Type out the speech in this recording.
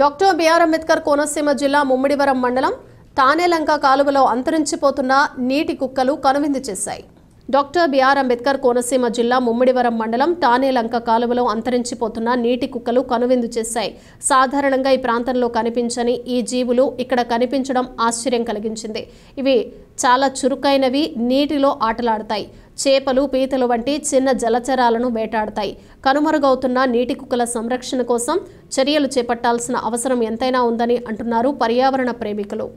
doctor BR Ambedkar Konaseema జిల్లా ముమ్మిడివరం మండలం తానేలంక కాలువలో అంతరించిపోతున్న నీటి కుక్కలు కనువిందు చేశాయి డాక్టర్ బిఆర్ అంబేద్కర్ కోనసీమ జిల్లా ముమ్మిడివరం మండలం తానేలంక కాలువలో అంతరించిపోతున్న నీటి కుక్కలు కనువిందు చేశాయి సాధారణంగా ఈ ప్రాంతంలో కనిపించని ఈ జీవులు ఇక్కడ కనిపించడం ఆశ్చర్యం కలిగించింది ఇవి చాలా చురుకైనవి నీటిలో ఆటలాడతాయి చేపలు పీతలు వంటి చిన్న జలచరాలను వేటాడతాయి కనుమరుగవుతున్న నీటి కుక్కల సంరక్షణ కోసం చర్యలు చేపట్టాల్సిన అవసరం ఎంతైనా ఉందని అంటున్నారు పర్యావరణ ప్రేమికులు